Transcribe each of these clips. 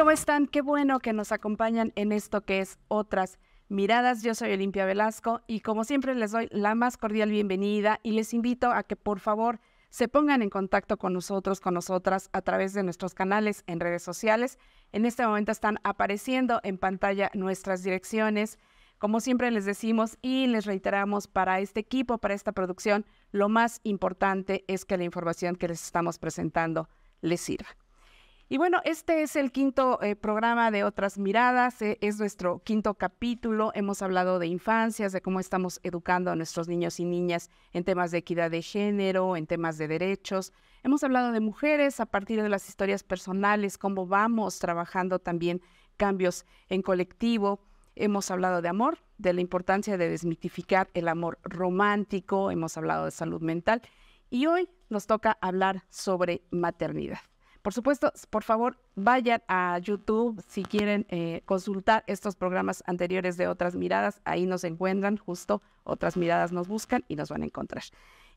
¿Cómo están? Qué bueno que nos acompañan en esto que es Otras Miradas. Yo soy Olimpia Velasco y como siempre les doy la más cordial bienvenida y les invito a que por favor se pongan en contacto con nosotros, con nosotras, a través de nuestros canales en redes sociales. En este momento están apareciendo en pantalla nuestras direcciones. Como siempre les decimos y les reiteramos para este equipo, para esta producción, lo más importante es que la información que les estamos presentando les sirva. Y bueno, este es el quinto eh, programa de Otras Miradas, eh, es nuestro quinto capítulo. Hemos hablado de infancias, de cómo estamos educando a nuestros niños y niñas en temas de equidad de género, en temas de derechos. Hemos hablado de mujeres a partir de las historias personales, cómo vamos trabajando también cambios en colectivo. Hemos hablado de amor, de la importancia de desmitificar el amor romántico, hemos hablado de salud mental y hoy nos toca hablar sobre maternidad. Por supuesto, por favor, vayan a YouTube si quieren eh, consultar estos programas anteriores de Otras Miradas. Ahí nos encuentran, justo Otras Miradas nos buscan y nos van a encontrar.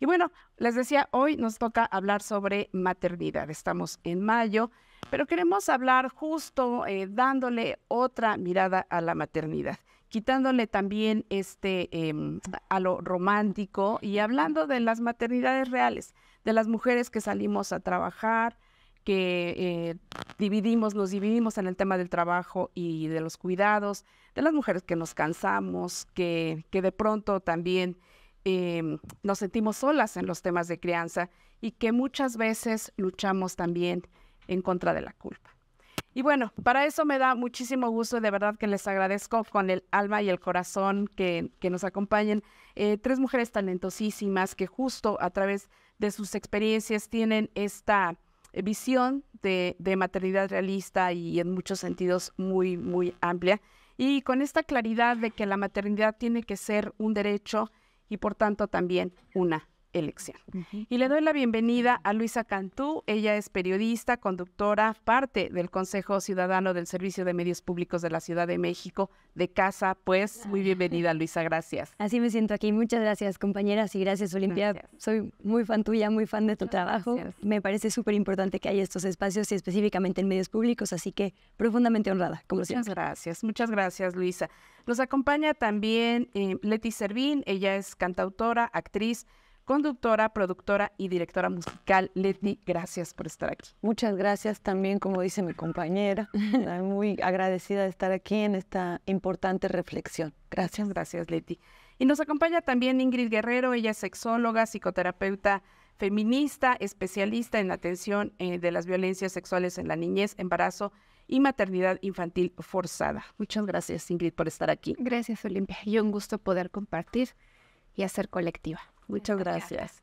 Y bueno, les decía, hoy nos toca hablar sobre maternidad. Estamos en mayo, pero queremos hablar justo eh, dándole otra mirada a la maternidad quitándole también este em, a lo romántico y hablando de las maternidades reales, de las mujeres que salimos a trabajar, que eh, dividimos, nos dividimos en el tema del trabajo y de los cuidados, de las mujeres que nos cansamos, que, de pronto también em, nos sentimos solas en los temas de crianza y que muchas veces luchamos también en contra de la culpa. Y bueno, para eso me da muchísimo gusto, de verdad que les agradezco con el alma y el corazón que, nos acompañen. Eh, tres mujeres talentosísimas que justo a través de sus experiencias tienen esta, visión de, de, maternidad realista y en muchos sentidos muy, muy amplia. Y con esta claridad de que la maternidad tiene que ser un derecho y por tanto también una elección. Y le doy la bienvenida a Luisa Cantú. Ella es periodista, conductora, parte del Consejo Ciudadano del Servicio de Medios Públicos de la Ciudad de México, de casa. Pues muy ah. bienvenida, Luisa. Gracias. Así me siento aquí. Muchas gracias, compañeras, y gracias, Olimpia. Soy muy fan tuya, muy fan de tu trabajo. Me parece súper importante que haya estos espacios y específicamente en medios públicos, así que profundamente honrada, como muchas gracias, muchas gracias, Luisa. Nos acompaña también eh, Leti Servín. Ella es cantautora, actriz, conductora, productora y directora musical. Leti, gracias por estar aquí. Muchas gracias también, como dice mi compañera. Muy agradecida de estar aquí en esta importante reflexión. Gracias, gracias, Leti. Y nos acompaña también Ingrid Guerrero, ella es sexóloga, psicoterapeuta feminista, especialista en la atención eh, de las violencias sexuales en la niñez, embarazo y maternidad infantil forzada. Muchas gracias, Ingrid, por estar aquí. Gracias, Olimpia. Y un gusto poder compartir y hacer colectiva. Muchas gracias.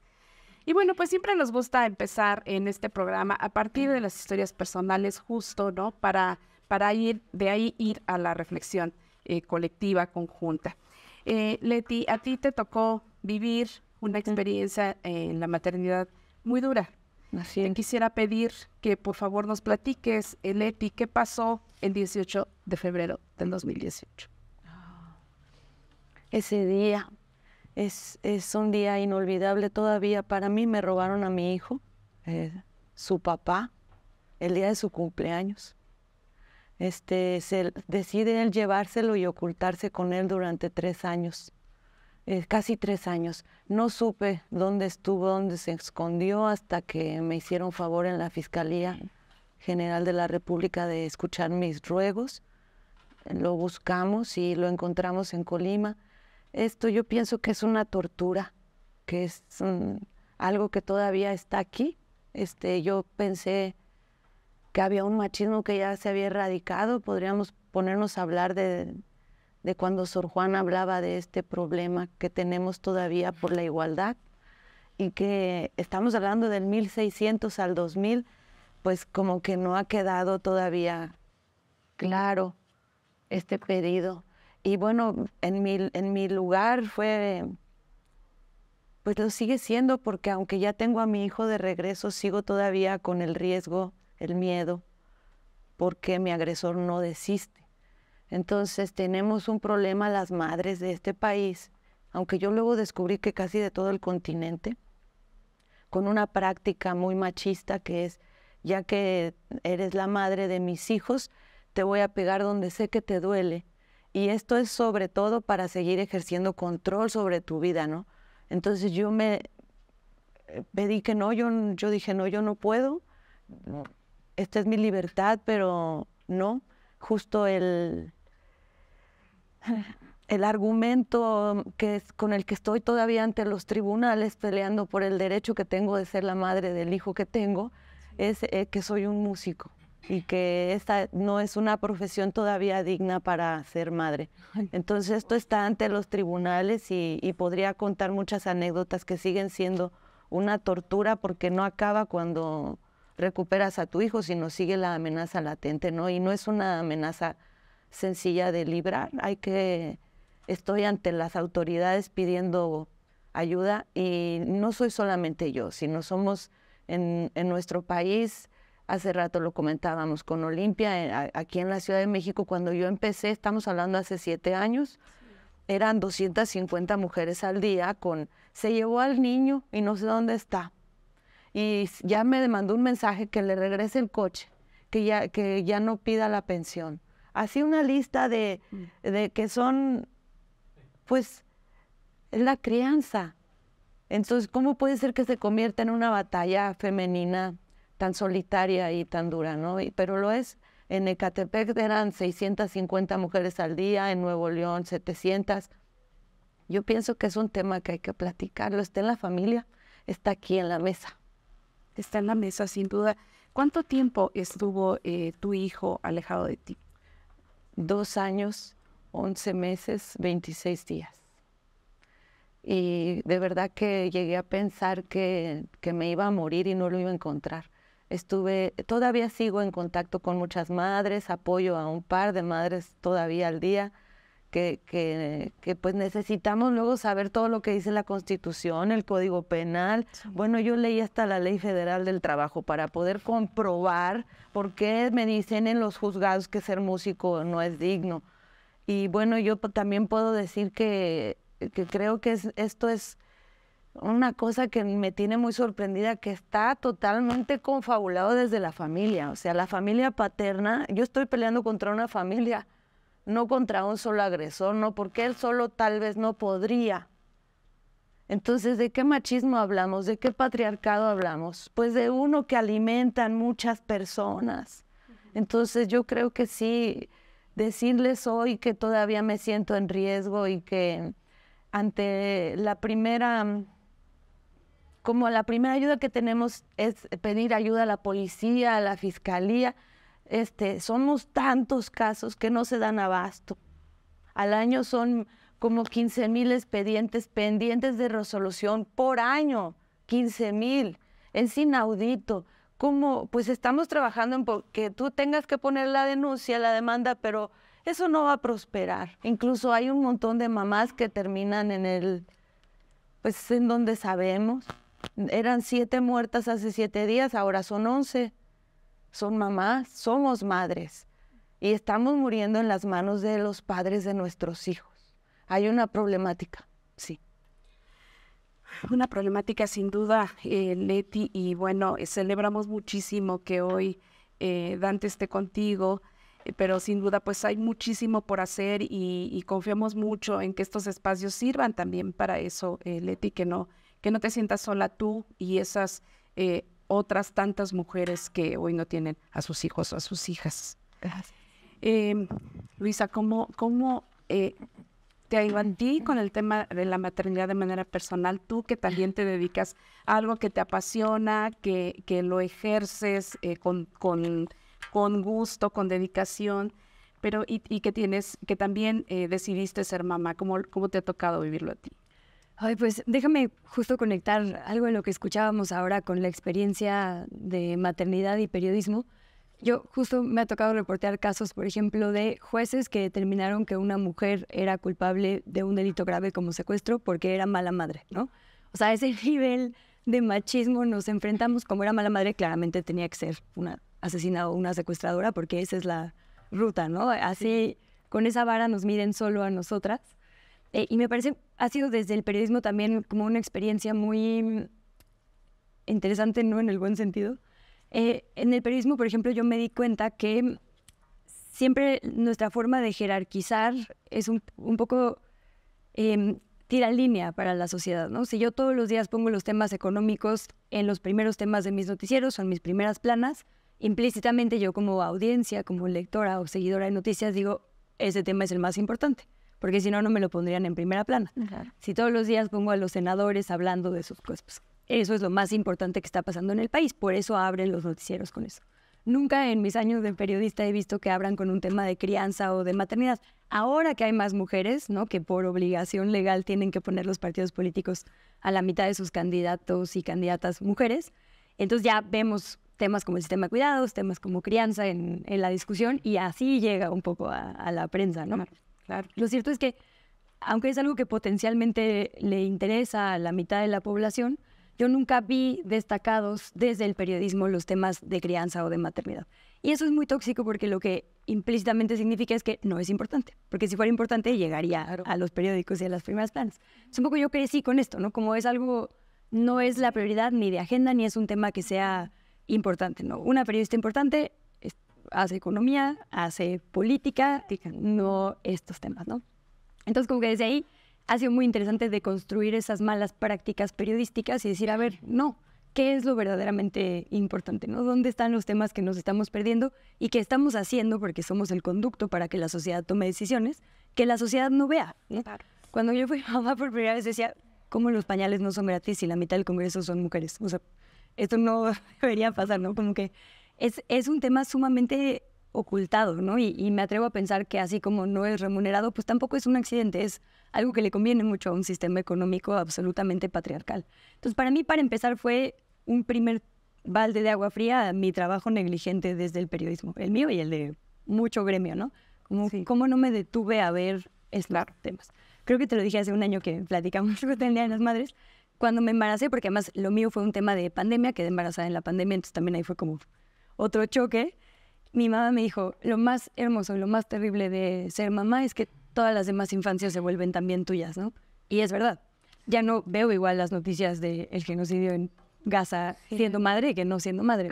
Y bueno, pues siempre nos gusta empezar en este programa a partir de las historias personales, justo, ¿no? Para, para ir, de ahí ir a la reflexión eh, colectiva, conjunta. Eh, Leti, a ti te tocó vivir una experiencia en la maternidad muy dura. Así te quisiera pedir que por favor nos platiques, eh, Leti, qué pasó el 18 de febrero del 2018. Ese día es, un día inolvidable todavía. Para mí me robaron a mi hijo, eh, su papá, el día de su cumpleaños. Este, decide él llevárselo y ocultarse con él durante tres años, eh, casi tres años. No supe dónde estuvo, dónde se escondió, hasta que me hicieron favor en la Fiscalía General de la República de escuchar mis ruegos. Lo buscamos y lo encontramos en Colima esto yo pienso que es una tortura, que es algo que todavía está aquí. Este, yo pensé que había un machismo que ya se había erradicado, podríamos ponernos a hablar de, de cuando Sor Juan hablaba de este problema que tenemos todavía por la igualdad y que estamos hablando del 1600 al 2000, pues como que no ha quedado todavía claro este pedido y bueno, en mi, en mi lugar fue, pues lo sigue siendo, porque aunque ya tengo a mi hijo de regreso, sigo todavía con el riesgo, el miedo, porque mi agresor no desiste. Entonces tenemos un problema las madres de este país, aunque yo luego descubrí que casi de todo el continente, con una práctica muy machista que es, ya que eres la madre de mis hijos, te voy a pegar donde sé que te duele y esto es sobre todo para seguir ejerciendo control sobre tu vida, ¿no? Entonces yo me eh, pedí que no, yo, yo dije, no, yo no puedo, esta es mi libertad, pero no, justo el, el argumento que es, con el que estoy todavía ante los tribunales peleando por el derecho que tengo de ser la madre del hijo que tengo, es eh, que soy un músico y que esta no es una profesión todavía digna para ser madre. Entonces esto está ante los tribunales y, podría contar muchas anécdotas que siguen siendo una tortura porque no acaba cuando recuperas a tu hijo, sino sigue la amenaza latente, Y no es una amenaza sencilla de librar, hay que, estoy ante las autoridades pidiendo ayuda y no soy solamente yo, sino somos en nuestro país Hace rato lo comentábamos con Olimpia, eh, aquí en la Ciudad de México, cuando yo empecé, estamos hablando hace siete años, eran 250 mujeres al día con, se llevó al niño y no sé dónde está. Y ya me mandó un mensaje que le regrese el coche, que ya, que ya no pida la pensión. Así una lista de, mm. que son, pues, es la crianza. Entonces, ¿cómo puede ser que se convierta en una batalla femenina tan solitaria y tan dura, ¿no? pero lo es. En Ecatepec eran 650 mujeres al día, en Nuevo León 700. Yo pienso que es un tema que hay que platicarlo. Está en la familia, está aquí en la mesa. Está en la mesa, sin duda. ¿Cuánto tiempo estuvo eh, tu hijo alejado de ti? Dos años, once meses, 26 días. Y de verdad que llegué a pensar que me iba a morir y no lo iba a encontrar. Estuve, todavía sigo en contacto con muchas madres, apoyo a un par de madres todavía al día, que, pues necesitamos luego saber todo lo que dice la Constitución, el Código Penal. Bueno, yo leí hasta la Ley Federal del Trabajo para poder comprobar por qué me dicen en los juzgados que ser músico no es digno. Y bueno, yo pues, también puedo decir que, creo que esto es una cosa que me tiene muy sorprendida, que está totalmente confabulado desde la familia. O sea, la familia paterna, yo estoy peleando contra una familia, no contra un solo agresor, no, porque él solo tal vez no podría. Entonces, ¿de qué machismo hablamos? ¿De qué patriarcado hablamos? Pues de uno que alimentan muchas personas. Entonces, yo creo que sí, decirles hoy que todavía me siento en riesgo y que ante la primera como la primera ayuda que tenemos es pedir ayuda a la policía, a la fiscalía. Este, somos tantos casos que no se dan abasto. Al año son como 15 mil expedientes pendientes de resolución por año, 15 mil. Es inaudito. Como, pues estamos trabajando en que tú tengas que poner la denuncia, la demanda, pero eso no va a prosperar. Incluso hay un montón de mamás que terminan en el, pues en donde sabemos. Eran siete muertas hace siete días, ahora son once. Son mamás, somos madres y estamos muriendo en las manos de los padres de nuestros hijos. Hay una problemática, sí. Una problemática sin duda, eh, Leti, y bueno, eh, celebramos muchísimo que hoy eh, Dante esté contigo, pero sin duda pues hay muchísimo por hacer y, y, confiamos mucho en que estos espacios sirvan también para eso, Leti, que no que no te sientas sola tú y esas eh, otras tantas mujeres que hoy no tienen a sus hijos o a sus hijas. Em, Luisa, ¿cómo, cómo eh, te ayudan? ti con el tema de la maternidad de manera personal? Tú que también te dedicas a algo que te apasiona, que, lo ejerces eh, con, con, con, gusto, con dedicación, pero y, que tienes, que también decidiste ser mamá, ¿cómo, ¿cómo te ha tocado vivirlo a ti? Ay, pues déjame justo conectar algo de lo que escuchábamos ahora con la experiencia de maternidad y periodismo. Yo justo me ha tocado reportear casos, por ejemplo, de jueces que determinaron que una mujer era culpable de un delito grave como secuestro porque era mala madre, ¿no? O sea, ese nivel de machismo nos enfrentamos. Como era mala madre, claramente tenía que ser una asesina o una secuestradora porque esa es la ruta, ¿no? Así, con esa vara nos miden solo a nosotras. Eh, y me parece, ha sido desde el periodismo también como una experiencia muy interesante, no en el buen sentido. Eh, en el periodismo, por ejemplo, yo me di cuenta que siempre nuestra forma de jerarquizar es un, poco eh, tira línea para la sociedad, ¿no? Si yo todos los días pongo los temas económicos en los primeros temas de mis noticieros o en mis primeras planas, implícitamente yo como audiencia, como lectora o seguidora de noticias digo, ese tema es el más importante porque si no, no me lo pondrían en primera plana. Si todos los días pongo a los senadores hablando de sus cosas, pues, eso es lo más importante que está pasando en el país, por eso abren los noticieros con eso. Nunca en mis años de periodista he visto que abran con un tema de crianza o de maternidad. Ahora que hay más mujeres, ¿no? Que por obligación legal tienen que poner los partidos políticos a la mitad de sus candidatos y candidatas mujeres. Entonces ya vemos temas como el sistema de cuidados, temas como crianza en, la discusión y así llega un poco a, a la prensa, ¿no? Lo cierto es que, aunque es algo que potencialmente le interesa a la mitad de la población, yo nunca vi destacados desde el periodismo los temas de crianza o de maternidad. Y eso es muy tóxico porque lo que implícitamente significa es que no es importante, porque si fuera importante llegaría a los periódicos y a las primeras planas. Es un poco yo crecí con esto, ¿no? Como es algo, no es la prioridad ni de agenda, ni es un tema que sea importante, ¿no? Una periodista importante hace economía, hace política, no estos temas, ¿no? Entonces, como que desde ahí ha sido muy interesante de construir esas malas prácticas periodísticas y decir, a ver, no, ¿qué es lo verdaderamente importante? ¿no? ¿Dónde están los temas que nos estamos perdiendo y que estamos haciendo porque somos el conducto para que la sociedad tome decisiones que la sociedad no vea? Cuando yo fui mamá por primera vez decía, ¿cómo los pañales no son gratis y la mitad del Congreso son mujeres? O sea, esto no debería pasar, ¿no? Como que es, un tema sumamente ocultado, ¿no? Y, me atrevo a pensar que así como no es remunerado, pues tampoco es un accidente, es algo que le conviene mucho a un sistema económico absolutamente patriarcal. Entonces, para mí, para empezar, fue un primer balde de agua fría a mi trabajo negligente desde el periodismo, el mío y el de mucho gremio, ¿no? Como, ¿Cómo no me detuve a ver estos temas? Creo que te lo dije hace un año que platicamos con el Día de las Madres, cuando me embaracé, porque además lo mío fue un tema de pandemia, quedé embarazada en la pandemia, entonces también ahí fue como otro choque, mi mamá me dijo, lo más hermoso, y lo más terrible de ser mamá es que todas las demás infancias se vuelven también tuyas, ¿no? Y es verdad. Ya no veo igual las noticias del genocidio en Gaza siendo madre que no siendo madre.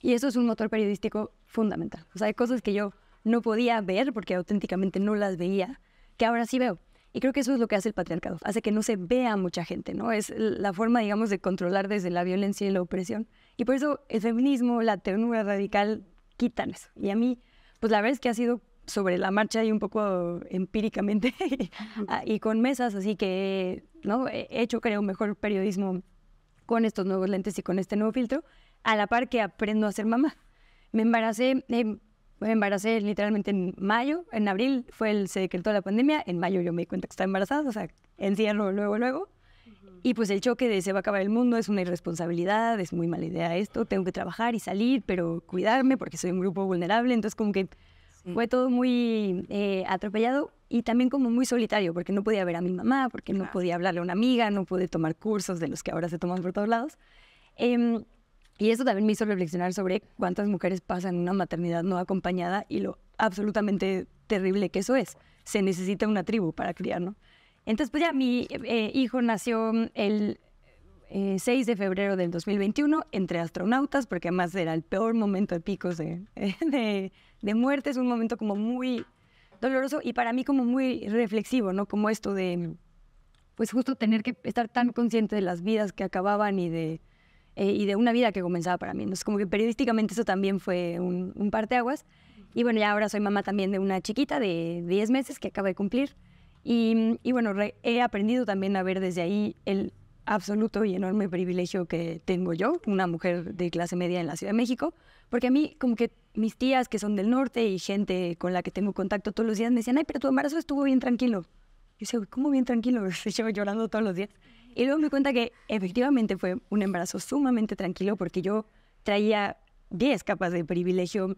Y eso es un motor periodístico fundamental. O sea, hay cosas que yo no podía ver porque auténticamente no las veía, que ahora sí veo. Y creo que eso es lo que hace el patriarcado, hace que no se vea mucha gente, ¿no? Es la forma, digamos, de controlar desde la violencia y la opresión y por eso el feminismo, la ternura radical quitan eso. Y a mí, pues la verdad es que ha sido sobre la marcha y un poco empíricamente y con mesas, así que ¿no? he hecho, creo, un mejor periodismo con estos nuevos lentes y con este nuevo filtro, a la par que aprendo a ser mamá. Me embaracé, me embaracé literalmente en mayo, en abril fue el, se decretó la pandemia, en mayo yo me di cuenta que estaba embarazada, o sea, encierro luego, luego, y pues el choque de se va a acabar el mundo es una irresponsabilidad, es muy mala idea esto, tengo que trabajar y salir, pero cuidarme porque soy un grupo vulnerable. Entonces como que fue todo muy eh, atropellado y también como muy solitario porque no podía ver a mi mamá, porque no podía hablarle a una amiga, no pude tomar cursos de los que ahora se toman por todos lados. Em, y eso también me hizo reflexionar sobre cuántas mujeres pasan una maternidad no acompañada y lo absolutamente terrible que eso es. Se necesita una tribu para criar, ¿no? Entonces, pues ya mi eh, hijo nació el 6 eh, de febrero del 2021 entre astronautas, porque además era el peor momento de picos de, muerte, es un momento como muy doloroso y para mí como muy reflexivo, ¿no? Como esto de, pues justo tener que estar tan consciente de las vidas que acababan y de, eh, y de una vida que comenzaba para mí. Entonces, como que periodísticamente eso también fue un, un parteaguas. Y bueno, ya ahora soy mamá también de una chiquita de 10 meses que acaba de cumplir. Y, bueno, he aprendido también a ver desde ahí el absoluto y enorme privilegio que tengo yo, una mujer de clase media en la Ciudad de México, porque a mí como que mis tías que son del norte y gente con la que tengo contacto todos los días me decían, ay, pero tu embarazo estuvo bien tranquilo. Yo decía, ¿cómo bien tranquilo? Llevo llorando todos los días. Y luego me cuenta que efectivamente fue un embarazo sumamente tranquilo porque yo traía 10 capas de privilegio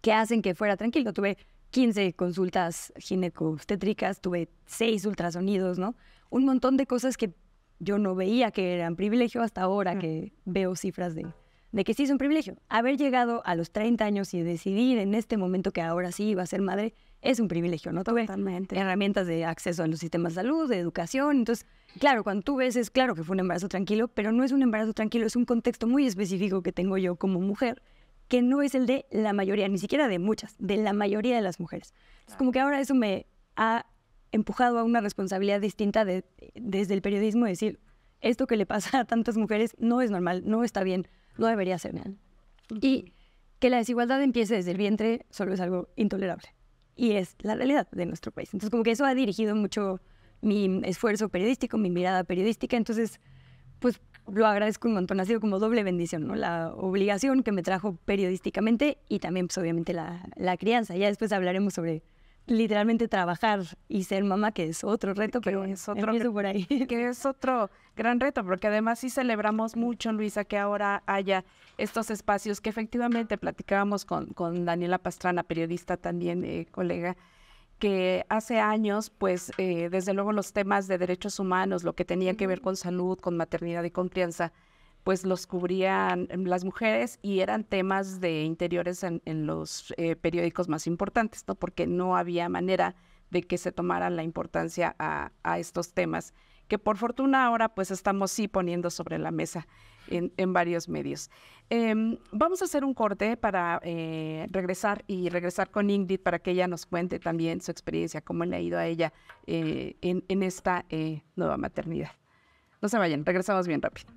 que hacen que fuera tranquilo. Tuve 15 consultas ginecostétricas, tuve 6 ultrasonidos, ¿no? Un montón de cosas que yo no veía que eran privilegio hasta ahora mm. que veo cifras de, de que sí es un privilegio. Haber llegado a los 30 años y decidir en este momento que ahora sí iba a ser madre es un privilegio, ¿no? Totalmente. herramientas de acceso a los sistemas de salud, de educación. Entonces, claro, cuando tú ves, es claro que fue un embarazo tranquilo, pero no es un embarazo tranquilo, es un contexto muy específico que tengo yo como mujer que no es el de la mayoría, ni siquiera de muchas, de la mayoría de las mujeres. Es como que ahora eso me ha empujado a una responsabilidad distinta desde el periodismo, decir, esto que le pasa a tantas mujeres no es normal, no está bien, no debería ser real. Y que la desigualdad empiece desde el vientre solo es algo intolerable. Y es la realidad de nuestro país. Entonces, como que eso ha dirigido mucho mi esfuerzo periodístico, mi mirada periodística. Entonces, pues lo agradezco un montón. Ha sido como doble bendición, ¿no? La obligación que me trajo periodísticamente y también, pues, obviamente, la, crianza. Ya después hablaremos sobre literalmente trabajar y ser mamá, que es otro reto, pero es otro, por ahí. Que es otro gran reto, porque además sí celebramos mucho, Luisa, que ahora haya estos espacios que efectivamente platicábamos con, con Daniela Pastrana, periodista también, eh, colega, que hace años, pues eh, desde luego los temas de derechos humanos, lo que tenía que ver con salud, con maternidad y confianza, pues los cubrían las mujeres y eran temas de interiores en, los eh, periódicos más importantes, ¿no? Porque no había manera de que se tomara la importancia a, a estos temas, que por fortuna ahora pues estamos sí poniendo sobre la mesa en, varios medios. Em, vamos a hacer un corte para eh, regresar y regresar con Ingrid para que ella nos cuente también su experiencia, cómo le ha ido a ella eh, en, esta eh, nueva maternidad. No se vayan, regresamos bien rápido.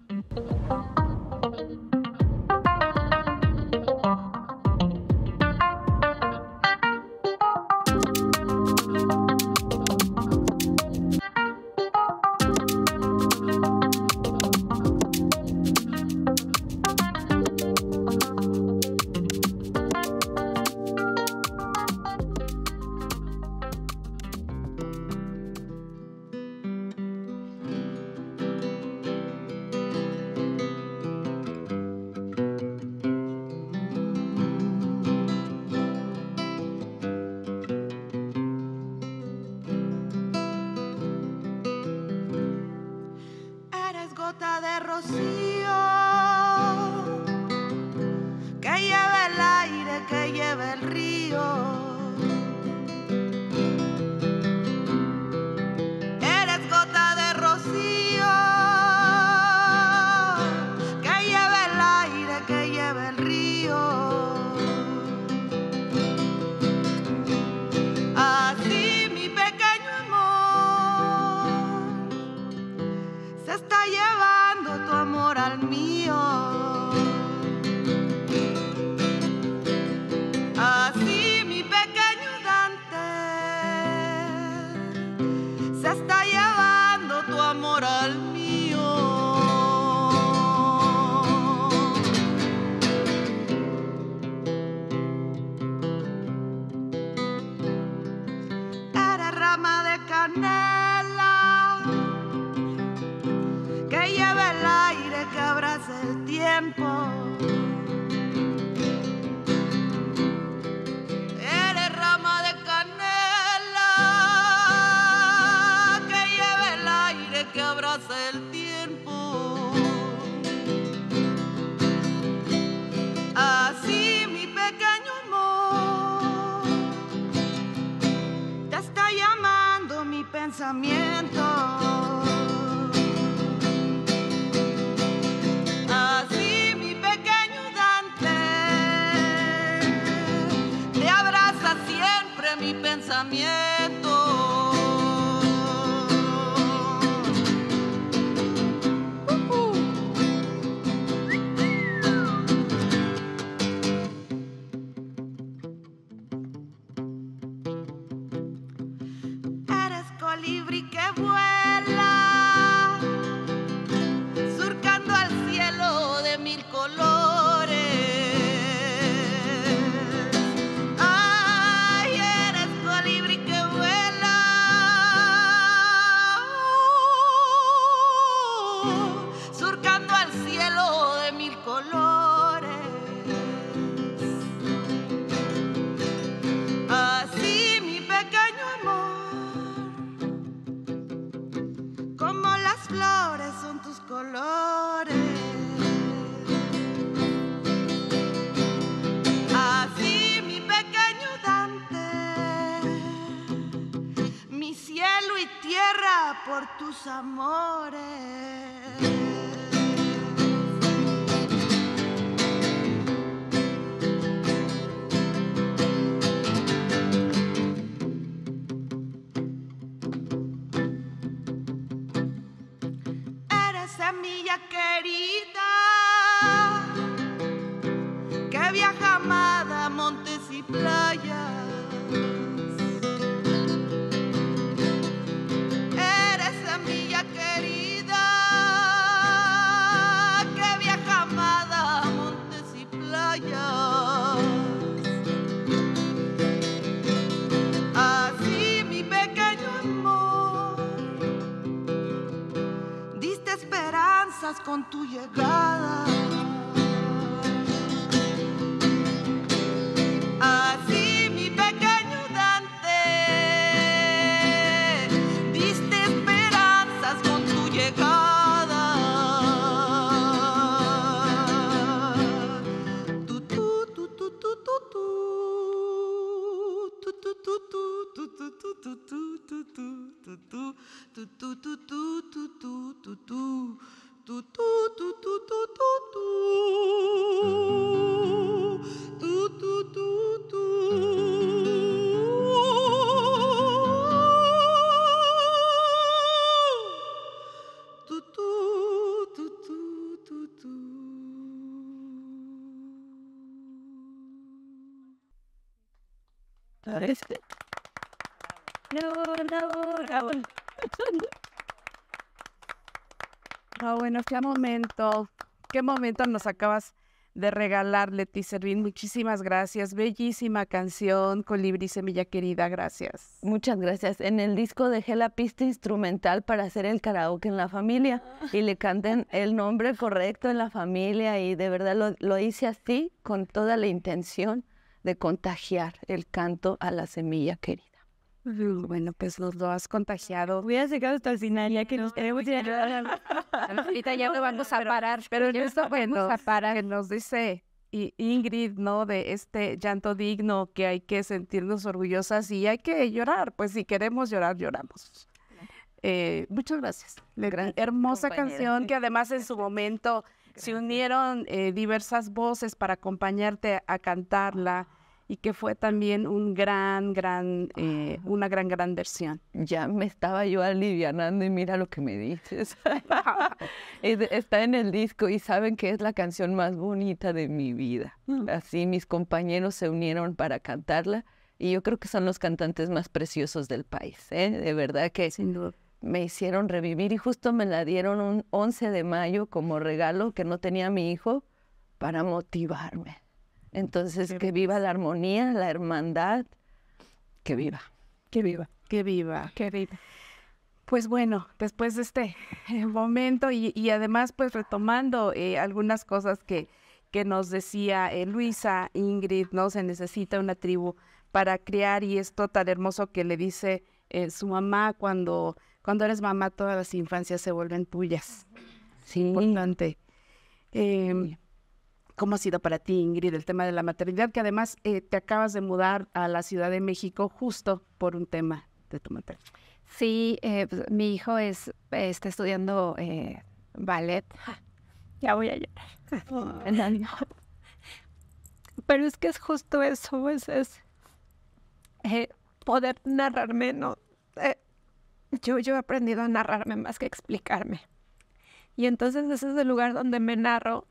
semilla querida que viaja amada montes y playas. con tu llegada. qué momento, qué momento nos acabas de regalar, Leti Servín. Muchísimas gracias. Bellísima canción, Colibrí Semilla Querida. Gracias. Muchas gracias. En el disco dejé la pista instrumental para hacer el karaoke en la familia ah. y le canten el nombre correcto en la familia y de verdad lo hice así con toda la intención de contagiar el canto a la semilla querida. Bueno, pues nos lo has contagiado. a llegado hasta el final, ya que nos queremos ir Ahorita ya lo vamos a parar. Pero en esto bueno Que nos dice Ingrid, ¿no? De este llanto digno que hay que sentirnos orgullosas y hay que llorar. Pues si queremos llorar, lloramos. Eh, muchas gracias. La hermosa canción que además en su momento se unieron eh, diversas voces para acompañarte a cantarla y que fue también un gran, gran, eh, una gran, gran versión. Ya me estaba yo alivianando y mira lo que me dices. Está en el disco y saben que es la canción más bonita de mi vida. Mm. Así mis compañeros se unieron para cantarla y yo creo que son los cantantes más preciosos del país. ¿eh? De verdad que me hicieron revivir y justo me la dieron un 11 de mayo como regalo que no tenía mi hijo para motivarme. Entonces, que viva la armonía, la hermandad, que viva. Que viva. Que viva. Que viva. Pues bueno, después de este eh, momento y, además pues retomando eh, algunas cosas que, que nos decía eh, Luisa, Ingrid, ¿no? Se necesita una tribu para criar y esto tan hermoso que le dice su mamá cuando, cuando eres mamá todas las infancias se vuelven tuyas. Sí. Importante. Em, ¿Cómo ha sido para ti, Ingrid, el tema de la maternidad? Que además eh, te acabas de mudar a la Ciudad de México justo por un tema de tu maternidad. Sí, eh, pues, mi hijo es, está estudiando eh, ballet. Ya voy a llorar. Pero es que es justo eso, es, es poder narrarme, ¿no? yo, yo he aprendido a narrarme más que explicarme. Y entonces ese es el lugar donde me narro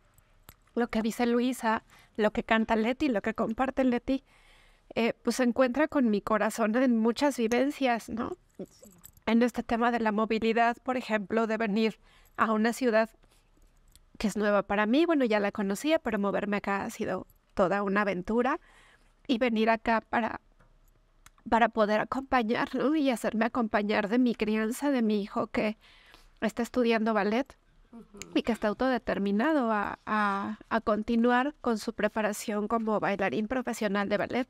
lo que dice Luisa, lo que canta Leti, lo que comparte Leti, eh, pues se encuentra con mi corazón en muchas vivencias, ¿no? En este tema de la movilidad, por ejemplo, de venir a una ciudad que es nueva para mí, bueno, ya la conocía, pero moverme acá ha sido toda una aventura y venir acá para, para poder acompañar, Y hacerme acompañar de mi crianza, de mi hijo que está estudiando ballet y que está autodeterminado a, continuar con su preparación como bailarín profesional de ballet.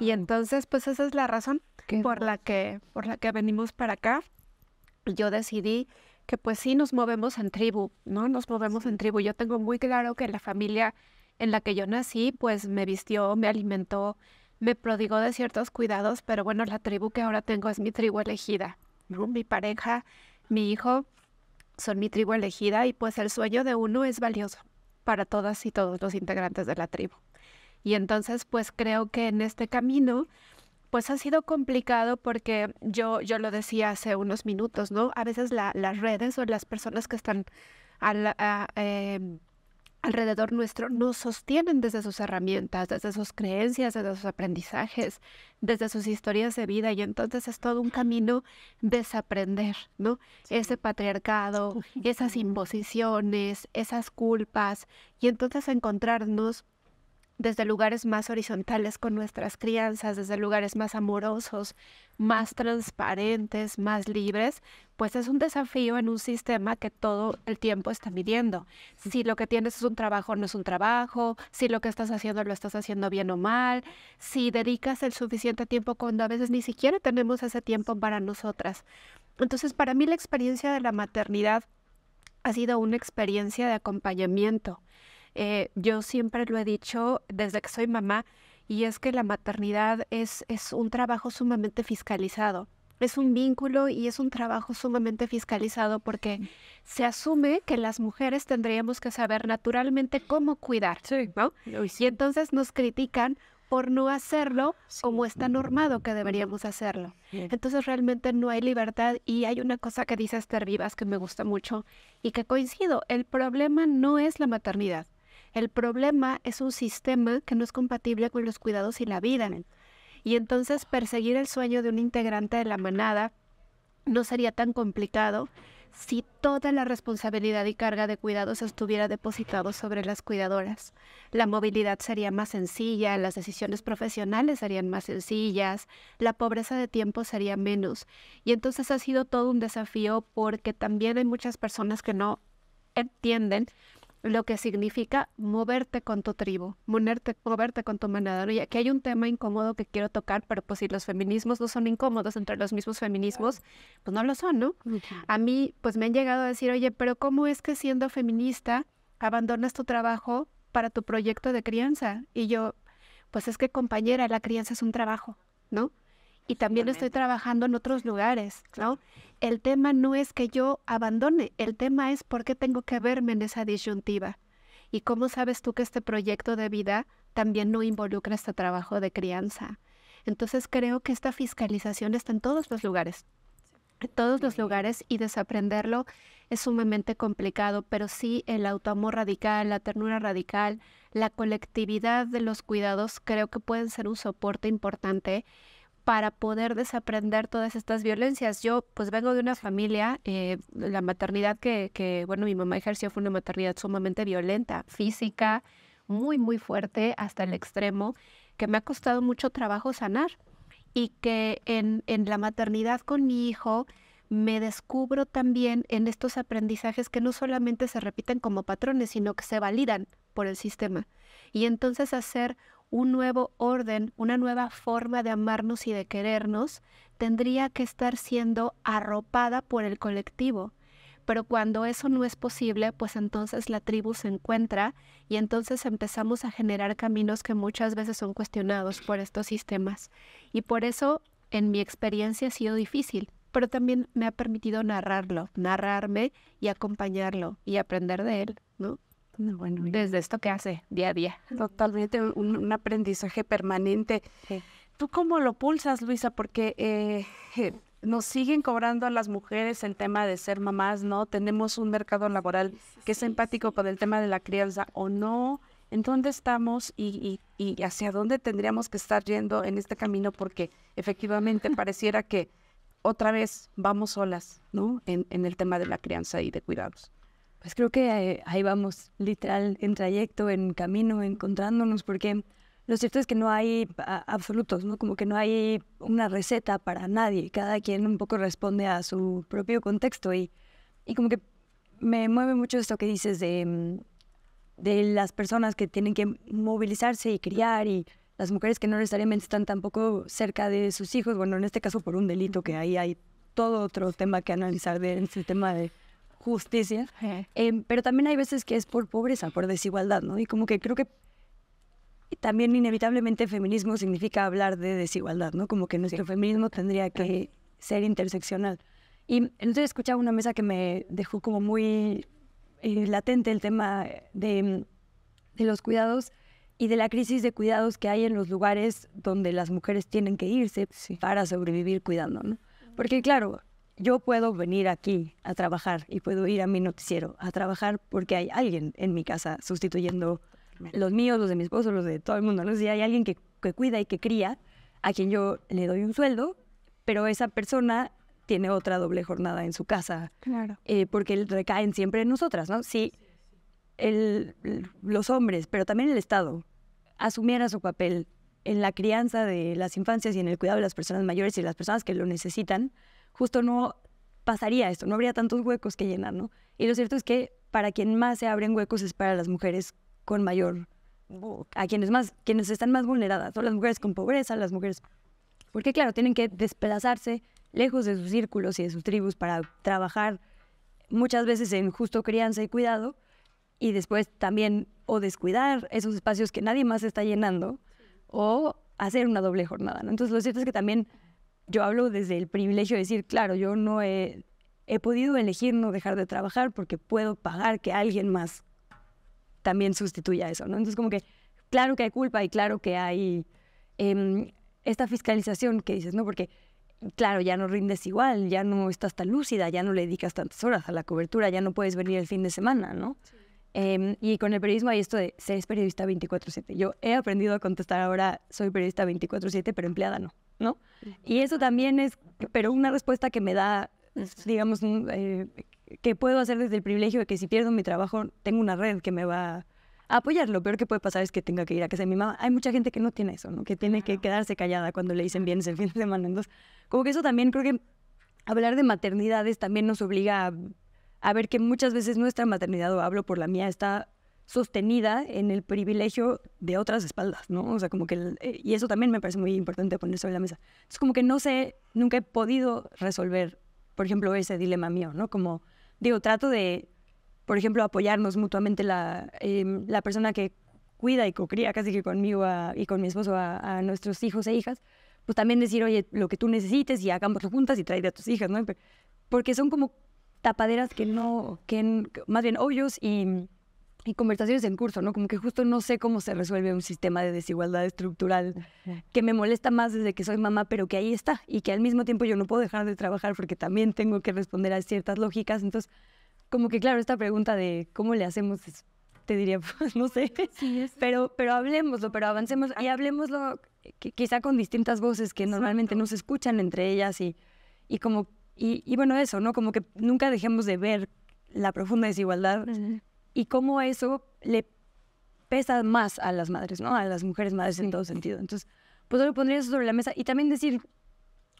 Y entonces, pues esa es la razón por la, que, por la que venimos para acá. Yo decidí que pues sí nos movemos en tribu, ¿no? Nos movemos en tribu. Yo tengo muy claro que la familia en la que yo nací, pues me vistió, me alimentó, me prodigó de ciertos cuidados, pero bueno, la tribu que ahora tengo es mi tribu elegida, Mi pareja, mi hijo son mi tribu elegida y pues el sueño de uno es valioso para todas y todos los integrantes de la tribu. Y entonces pues creo que en este camino pues ha sido complicado porque yo, yo lo decía hace unos minutos, ¿no? A veces las redes o las personas que están a em, alrededor nuestro nos sostienen desde sus herramientas, desde sus creencias, desde sus aprendizajes, desde sus historias de vida y entonces es todo un camino desaprender, ¿no? Ese patriarcado, esas imposiciones, esas culpas y entonces encontrarnos desde lugares más horizontales con nuestras crianzas, desde lugares más amorosos, más transparentes, más libres, pues es un desafío en un sistema que todo el tiempo está midiendo. Si lo que tienes es un trabajo, o no es un trabajo, si lo que estás haciendo lo estás haciendo bien o mal, si dedicas el suficiente tiempo cuando a veces ni siquiera tenemos ese tiempo para nosotras. Entonces, para mí la experiencia de la maternidad ha sido una experiencia de acompañamiento eh, yo siempre lo he dicho desde que soy mamá, y es que la maternidad es, es un trabajo sumamente fiscalizado. Es un vínculo y es un trabajo sumamente fiscalizado porque se asume que las mujeres tendríamos que saber naturalmente cómo cuidar, sí. ¿no? Y entonces nos critican por no hacerlo como está normado que deberíamos hacerlo. Entonces realmente no hay libertad y hay una cosa que dice Esther Vivas que me gusta mucho y que coincido, el problema no es la maternidad, el problema es un sistema que no es compatible con los cuidados y la vida. Y entonces perseguir el sueño de un integrante de la manada no sería tan complicado si toda la responsabilidad y carga de cuidados estuviera depositado sobre las cuidadoras. La movilidad sería más sencilla, las decisiones profesionales serían más sencillas, la pobreza de tiempo sería menos. Y entonces ha sido todo un desafío porque también hay muchas personas que no entienden lo que significa moverte con tu tribu, moverte, moverte con tu manada. Y aquí hay un tema incómodo que quiero tocar, pero pues si los feminismos no son incómodos entre los mismos feminismos, pues no lo son, ¿no? A mí pues me han llegado a decir, oye, pero ¿cómo es que siendo feminista abandonas tu trabajo para tu proyecto de crianza? Y yo, pues es que compañera, la crianza es un trabajo, ¿no? y también estoy trabajando en otros lugares, ¿no? El tema no es que yo abandone, el tema es por qué tengo que verme en esa disyuntiva. ¿Y cómo sabes tú que este proyecto de vida también no involucra este trabajo de crianza? Entonces creo que esta fiscalización está en todos los lugares, en todos los lugares y desaprenderlo es sumamente complicado, pero sí el autoamor radical, la ternura radical, la colectividad de los cuidados creo que pueden ser un soporte importante para poder desaprender todas estas violencias. Yo pues vengo de una familia, eh, la maternidad que, bueno, mi mamá ejerció fue una maternidad sumamente violenta, física, muy, muy fuerte hasta el extremo, que me ha costado mucho trabajo sanar y que en, en la maternidad con mi hijo me descubro también en estos aprendizajes que no solamente se repiten como patrones, sino que se validan por el sistema. Y entonces hacer un nuevo orden, una nueva forma de amarnos y de querernos, tendría que estar siendo arropada por el colectivo. Pero cuando eso no es posible, pues entonces la tribu se encuentra y entonces empezamos a generar caminos que muchas veces son cuestionados por estos sistemas. Y por eso, en mi experiencia, ha sido difícil, pero también me ha permitido narrarlo, narrarme y acompañarlo y aprender de él, ¿no? desde esto que hace día a día. Totalmente un, aprendizaje permanente. ¿Tú cómo lo pulsas, Luisa? Porque eh, nos siguen cobrando a las mujeres el tema de ser mamás, ¿no? Tenemos un mercado laboral que es empático con el tema de la crianza o no. ¿En dónde estamos y, hacia dónde tendríamos que estar yendo en este camino? Porque efectivamente pareciera que otra vez vamos solas, ¿no? en el tema de la crianza y de cuidados pues creo que eh, ahí vamos, literal, en trayecto, en camino, encontrándonos, porque lo cierto es que no hay absolutos, ¿no? Como que no hay una receta para nadie, cada quien un poco responde a su propio contexto y, y como que me mueve mucho esto que dices de, mm, de las personas que tienen que movilizarse y criar y las mujeres que no necesariamente están tampoco cerca de sus hijos, bueno, en este caso por un delito que ahí hay todo otro tema que analizar de este tema de justicia, em, pero también hay veces que es por pobreza, por desigualdad, ¿no? Y como que creo que también inevitablemente feminismo significa hablar de desigualdad, ¿no? Como que nuestro feminismo tendría que ser interseccional. Y entonces escuchaba una mesa que me dejó como muy eh, latente el tema de, los cuidados y de la crisis de cuidados que hay en los lugares donde las mujeres tienen que irse para sobrevivir cuidando, ¿no? Porque claro, yo puedo venir aquí a trabajar y puedo ir a mi noticiero a trabajar porque hay alguien en mi casa sustituyendo los míos, los de mi esposo, los de todo el mundo. ¿no? Si hay alguien que, cuida y que cría, a quien yo le doy un sueldo, pero esa persona tiene otra doble jornada en su casa. Claro. Eh, porque recaen siempre en nosotras, ¿no? Si el, los hombres, pero también el Estado, asumiera su papel en la crianza de las infancias y en el cuidado de las personas mayores y las personas que lo necesitan, justo no pasaría esto, no habría tantos huecos que llenar, ¿no? Y lo cierto es que para quien más se abren huecos es para las mujeres con mayor, a quienes más, quienes están más vulneradas, son las mujeres con pobreza, las mujeres, porque claro, tienen que desplazarse lejos de sus círculos y de sus tribus para trabajar muchas veces en justo crianza y cuidado, y después también o descuidar esos espacios que nadie más está llenando, o hacer una doble jornada, ¿no? Entonces lo cierto es que también yo hablo desde el privilegio de decir, claro, yo no he, podido elegir no dejar de trabajar porque puedo pagar que alguien más también sustituya eso, ¿no? Entonces como que claro que hay culpa y claro que hay em, esta fiscalización que dices, ¿no? Porque claro, ya no rindes igual, ya no estás tan lúcida, ya no le dedicas tantas horas a la cobertura, ya no puedes venir el fin de semana, ¿no? Em, y con el periodismo hay esto de ser periodista 24/7. Yo he aprendido a contestar ahora, soy periodista 24/7, pero empleada no. Y eso también es, pero una respuesta que me da, digamos, eh, que puedo hacer desde el privilegio de que si pierdo mi trabajo, tengo una red que me va a apoyar. Lo peor que puede pasar es que tenga que ir a casa de mi mamá. Hay mucha gente que no tiene eso, ¿no? Que tiene que quedarse callada cuando le dicen bienes el fin de semana. Entonces, como que eso también creo que hablar de maternidades también nos obliga a ver que muchas veces nuestra maternidad, o hablo por la mía, está sostenida en el privilegio de otras espaldas, ¿no? O sea, como que, eh, y eso también me parece muy importante poner sobre la mesa. Es como que no sé, nunca he podido resolver, por ejemplo, ese dilema mío, ¿no? Como, digo, trato de, por ejemplo, apoyarnos mutuamente la, em, persona que cuida y cocría casi que conmigo y con mi esposo a, nuestros hijos e hijas, pues también decir, oye, lo que tú necesites y hagámoslo juntas y traer a tus hijas, ¿no? Porque son como tapaderas que no, que más bien hoyos y y conversaciones en curso, ¿no? Como que justo no sé cómo se resuelve un sistema de desigualdad estructural que me molesta más desde que soy mamá, pero que ahí está y que al mismo tiempo yo no puedo dejar de trabajar porque también tengo que responder a ciertas lógicas. Entonces, como que claro, esta pregunta de cómo le hacemos, te diría, pues no sé, sí, pero, pero hablemoslo, pero avancemos y ah. hablemoslo quizá con distintas voces que normalmente no se escuchan entre ellas y, y como, y, bueno, eso, ¿no? Como que nunca dejemos de ver la profunda desigualdad y cómo eso le pesa más a las madres, ¿no? A las mujeres madres en todo sentido. Entonces, pues yo pondría eso sobre la mesa y también decir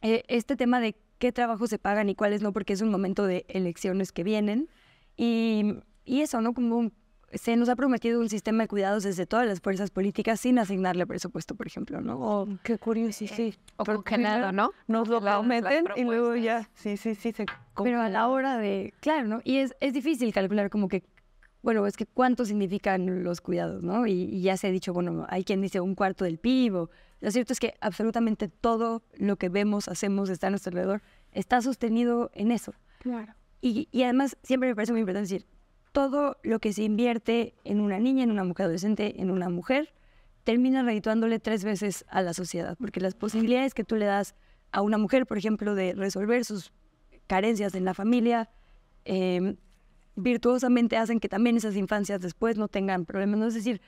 eh, este tema de qué trabajos se pagan y cuáles no, porque es un momento de elecciones que vienen y, y eso, ¿no? Como se nos ha prometido un sistema de cuidados desde todas las fuerzas políticas sin asignarle presupuesto, por ejemplo, ¿no? O, oh, Qué curioso, sí, sí. Eh, o nada, ¿no? Nos lo prometen y luego ya, sí, sí, sí, se Pero a la hora de, claro, ¿no? Y es, es difícil calcular como que bueno, es que cuánto significan los cuidados, ¿no? Y, ya se ha dicho, bueno, hay quien dice un cuarto del PIB. lo cierto es que absolutamente todo lo que vemos, hacemos, está a nuestro alrededor, está sostenido en eso. Claro. Y, además, siempre me parece muy importante decir, todo lo que se invierte en una niña, en una mujer adolescente, en una mujer, termina redituándole tres veces a la sociedad, porque las posibilidades que tú le das a una mujer, por ejemplo, de resolver sus carencias en la familia, em, virtuosamente hacen que también esas infancias después no tengan problemas. Es decir,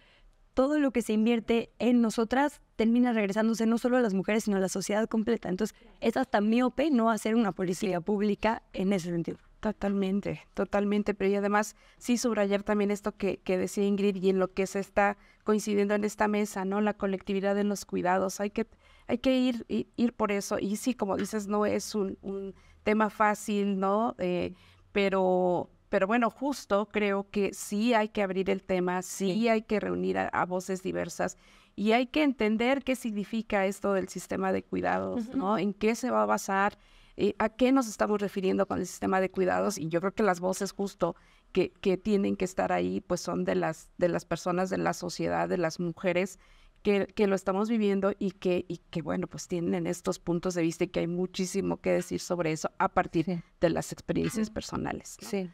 todo lo que se invierte en nosotras termina regresándose no solo a las mujeres, sino a la sociedad completa. Entonces, es hasta miope no hacer una policía pública en ese sentido. Totalmente, totalmente. Pero y además, sí subrayar también esto que, decía Ingrid y en lo que se está coincidiendo en esta mesa, ¿no? La colectividad en los cuidados. Hay que, hay que ir, ir, por eso. Y sí, como dices, no es un, tema fácil, ¿no? Eh, pero pero bueno, justo creo que sí hay que abrir el tema, sí, hay que reunir a, voces diversas y hay que entender qué significa esto del sistema de cuidados, ¿no? ¿En qué se va a basar? Eh, ¿A qué nos estamos refiriendo con el sistema de cuidados? Y yo creo que las voces justo que, que tienen que estar ahí, pues son de las, de las personas, de la sociedad, de las mujeres que, lo estamos viviendo y que, y que, bueno, pues tienen estos puntos de vista y que hay muchísimo que decir sobre eso a partir de las experiencias personales. Sí.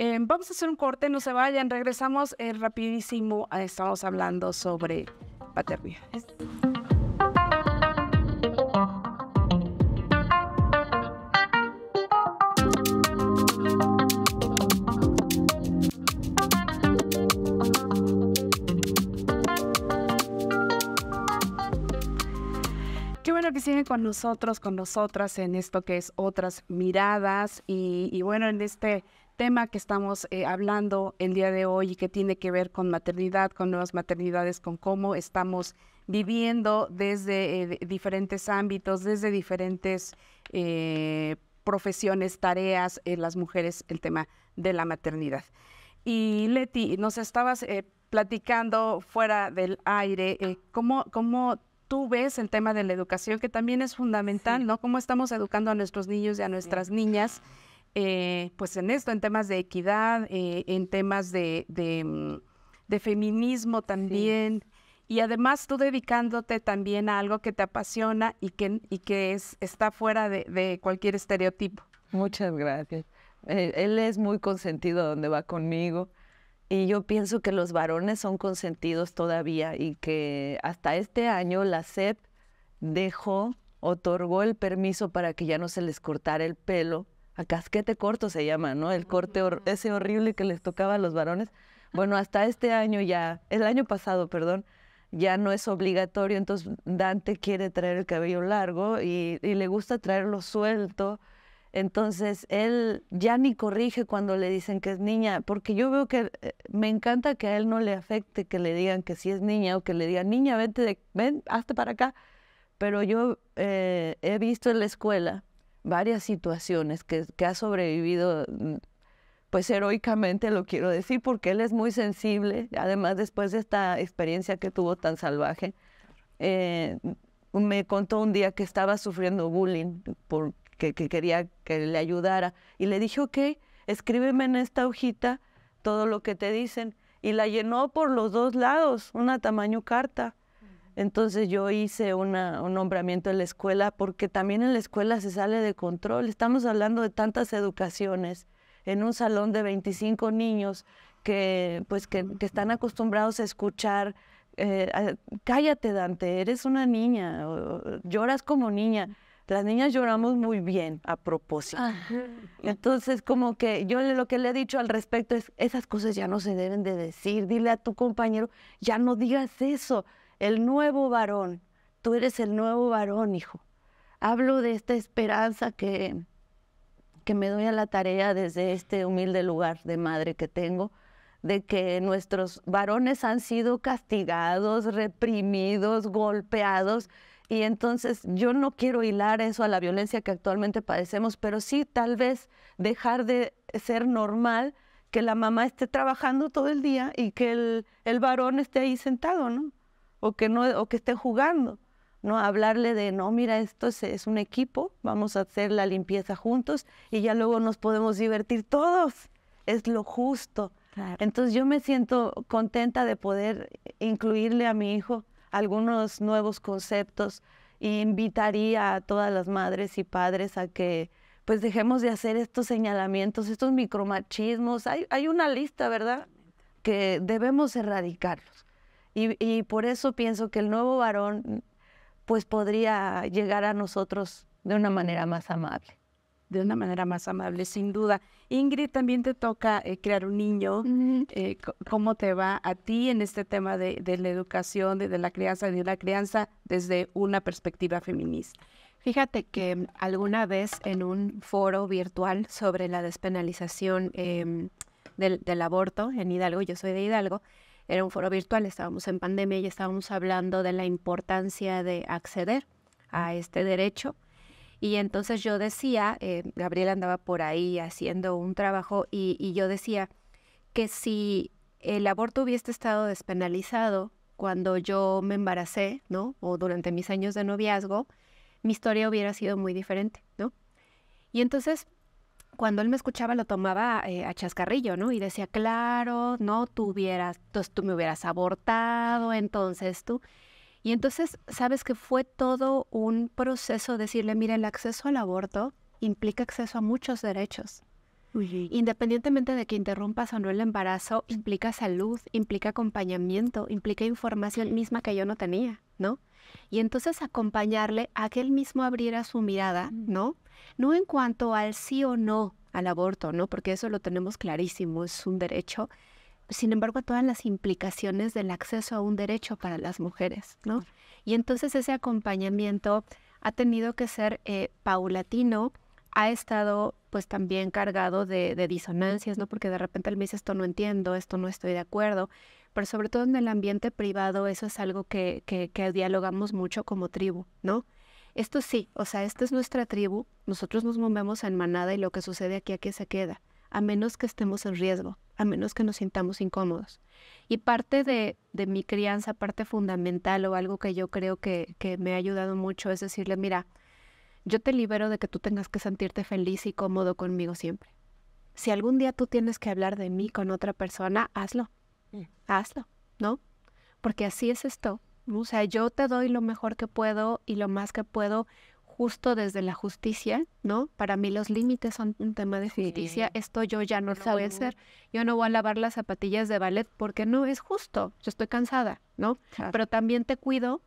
Em, vamos a hacer un corte, no se vayan, regresamos eh, rapidísimo. Estamos hablando sobre Qué bueno que siguen con nosotros, con nosotras en esto que es otras miradas y bueno, en este tema que estamos eh, hablando el día de hoy y que tiene que ver con maternidad, con nuevas maternidades, con cómo estamos viviendo desde eh, diferentes ámbitos, desde diferentes eh, profesiones, tareas, las mujeres, el tema de la maternidad. Y Leti, nos estabas platicando fuera del aire, ¿cómo, ¿cómo tú ves el tema de la educación, que también es fundamental, ¿no? Cómo estamos educando a nuestros niños y a nuestras niñas eh, pues en esto, en temas de equidad, eh, en temas de, mm, feminismo también. Y además tú dedicándote también a algo que te apasiona y que, y que está fuera de, cualquier estereotipo. Muchas gracias. Eh, él es muy consentido donde va conmigo. Y yo pienso que los varones son consentidos todavía y que hasta este año la SEP dejó, otorgó el permiso para que ya no se les cortara el pelo a casquete corto se llama, ¿no? El corte ese horrible que les tocaba a los varones. Bueno, hasta este año ya, el año pasado, perdón, ya no es obligatorio, entonces Dante quiere traer el cabello largo y, le gusta traerlo suelto. Entonces él ya ni corrige cuando le dicen que es niña, porque yo veo que eh, me encanta que a él no le afecte que le digan que sí es niña o que le digan, niña, vente, ven, hazte para acá. Pero yo eh, he visto en la escuela varias situaciones que, ha sobrevivido, mm, pues heroicamente lo quiero decir, porque él es muy sensible, además después de esta experiencia que tuvo tan salvaje, eh, me contó un día que estaba sufriendo bullying, porque quería que le ayudara, y le dije, ok, escríbeme en esta hojita todo lo que te dicen, y la llenó por los dos lados, una tamaño carta. Entonces yo hice un nombramiento en la escuela porque también en la escuela se sale de control. Estamos hablando de tantas educaciones en un salón de 25 niños pues, que, que, están acostumbrados a escuchar, eh, cállate Dante, eres una niña, lloras como niña. Las niñas lloramos muy bien a propósito. Entonces, como que yo lo que le he dicho al respecto es, esas cosas ya no se deben de decir. Dile a tu compañero, ya no digas eso el nuevo varón. Tú eres el nuevo varón, hijo. Hablo de esta esperanza que, que me doy a la tarea desde este humilde lugar de madre que tengo, de que nuestros varones han sido castigados, reprimidos, golpeados. Y entonces yo no quiero hilar eso a la violencia que actualmente padecemos, pero sí tal vez dejar de ser normal que la mamá esté trabajando todo el día y que el, el varón esté ahí sentado, ¿no? o que, no, o que esté jugando. ¿no? Hablarle de, no, mira, esto es, un equipo, vamos a hacer la limpieza juntos y ya luego nos podemos divertir todos. Es lo justo. Entonces yo me siento contenta de poder incluirle a mi hijo algunos nuevos conceptos e invitaría a todas las madres y padres a que pues dejemos de hacer estos señalamientos, estos micromachismos. hay una lista, ¿verdad? Que debemos erradicarlos. Y, por eso pienso que el nuevo varón pues podría llegar a nosotros de una manera más amable de una manera más amable, sin duda. Ingrid, también te toca eh, crear un niño. Eh, ¿Cómo te va a ti en este tema de, la educación, de, la crianza, de la crianza desde una perspectiva feminista? Fíjate que alguna vez en un foro virtual sobre la despenalización em, del, aborto en Hidalgo, yo soy de Hidalgo, era un foro virtual, estábamos en pandemia y estábamos hablando de la importancia de acceder a este derecho. Y entonces yo decía, eh, Gabriel andaba por ahí haciendo un trabajo y, y yo decía que si el aborto hubiese estado despenalizado cuando yo me embaracé, ¿no? O durante mis años de noviazgo, mi historia hubiera sido muy diferente, ¿no? Y entonces cuando él me escuchaba lo tomaba eh, a chascarrillo, ¿no? Y decía, claro, no tuvieras, entonces pues, tú me hubieras abortado, entonces tú. Y entonces, sabes que fue todo un proceso decirle, mira, el acceso al aborto implica acceso a muchos derechos. Independientemente de que interrumpas o no el embarazo, implica salud, implica acompañamiento, implica información misma que yo no tenía. Y entonces acompañarle a que él mismo abriera su mirada, mm. ¿no? No en cuanto al sí o no al aborto, ¿no? Porque eso lo tenemos clarísimo, es un derecho. Sin embargo, todas las implicaciones del acceso a un derecho para las mujeres, Y entonces ese acompañamiento ha tenido que ser eh, paulatino, ha estado pues también cargado de, disonancias, ¿no? Porque de repente él me dice, esto no entiendo, esto no estoy de acuerdo pero sobre todo en el ambiente privado eso es algo que, dialogamos mucho como tribu, ¿no? Esto sí, o sea, esta es nuestra tribu, nosotros nos movemos en manada y lo que sucede aquí aquí se queda, a menos que estemos en riesgo, a menos que nos sintamos incómodos. Y parte de, mi crianza, parte fundamental o algo que yo creo que me ha ayudado mucho es decirle, mira, yo te libero de que tú tengas que sentirte feliz y cómodo conmigo siempre. Si algún día tú tienes que hablar de mí con otra persona, hazlo. Eh, hazlo, ¿no? Porque así es esto. O sea, yo te doy lo mejor que puedo y lo más que puedo justo desde la justicia, ¿no? Para mí los límites son un tema de justicia. Esto yo ya no, lo voy hacer. Yo no voy a lavar las zapatillas de ballet porque no es justo. Yo estoy cansada, ¿no? Pero también te cuido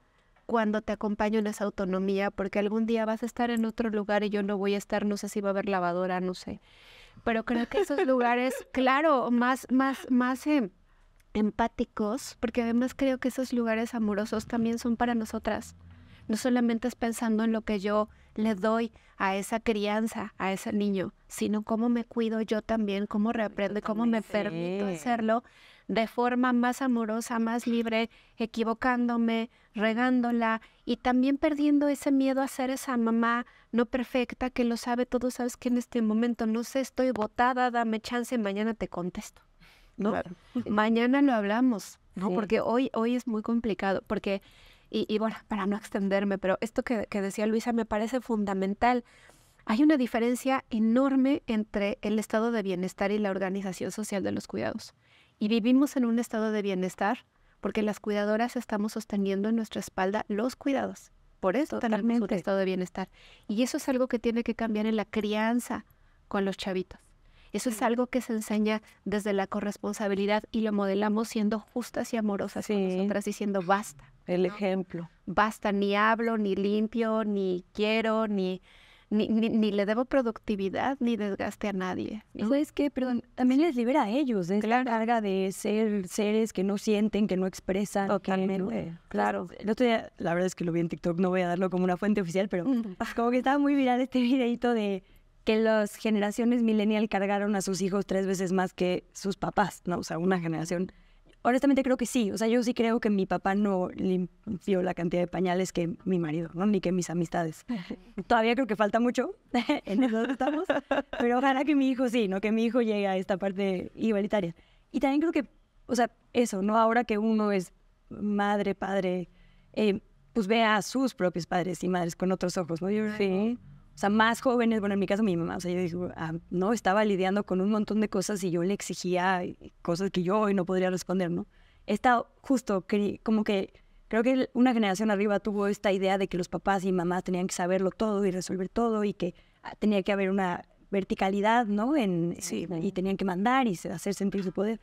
cuando te acompaño en esa autonomía porque algún día vas a estar en otro lugar y yo no voy a estar, no sé si va a haber lavadora, no sé. Pero creo que esos lugares, claro, más, más, más... Em, empáticos, porque además creo que esos lugares amorosos también son para nosotras. No solamente es pensando en lo que yo le doy a esa crianza, a ese niño, sino cómo me cuido yo también, cómo reaprendo, cómo me permito hacerlo de forma más amorosa, más libre, equivocándome, regándola y también perdiendo ese miedo a ser esa mamá no perfecta que lo sabe todo, sabes que en este momento no sé, estoy botada, dame chance, mañana te contesto. ¿no? Mañana lo hablamos, Porque hoy, hoy es muy complicado, porque, y, bueno, para no extenderme, pero esto que, decía Luisa me parece fundamental. Hay una diferencia enorme entre el estado de bienestar y la organización social de los cuidados. Y vivimos en un estado de bienestar porque las cuidadoras estamos sosteniendo en nuestra espalda los cuidados. Por eso Totalmente. tenemos un estado de bienestar. Y eso es algo que tiene que cambiar en la crianza con los chavitos. Eso es algo que se enseña desde la corresponsabilidad y lo modelamos siendo justas y amorosas sí. con nosotras, diciendo basta. El ejemplo. Basta, ni hablo, ni limpio, ni quiero, ni... Ni, ni, le debo productividad ni desgaste a nadie. ¿no? es que, Perdón, mm. también les libera a ellos de claro. carga de ser seres que no sienten, que no expresan. Totalmente. Claro. la verdad es que lo vi en TikTok, no voy a darlo como una fuente oficial, pero mm. como que estaba muy viral este videito de que las generaciones millennial cargaron a sus hijos tres veces más que sus papás, ¿no? O sea, una generación. Honestamente creo que sí, o sea, yo sí creo que mi papá no limpió la cantidad de pañales que mi marido, ¿no? Ni que mis amistades. Todavía creo que falta mucho, en eso estamos, pero ojalá que mi hijo sí, ¿no? Que mi hijo llegue a esta parte igualitaria. Y también creo que, o sea, eso, ¿no? Ahora que uno es madre, padre, eh, pues vea a sus propios padres y madres con otros ojos, ¿no? sí. O sea, más jóvenes, bueno, en mi caso mi mamá, o sea, yo digo, ah, no, estaba lidiando con un montón de cosas y yo le exigía eh, cosas que yo hoy no podría responder, ¿no? Está justo, como que creo que una generación arriba tuvo esta idea de que los papás y mamás tenían que saberlo todo y resolver todo y que ah, tenía que haber una verticalidad, ¿no? En, sí. Y tenían que mandar y hacer sentir su poder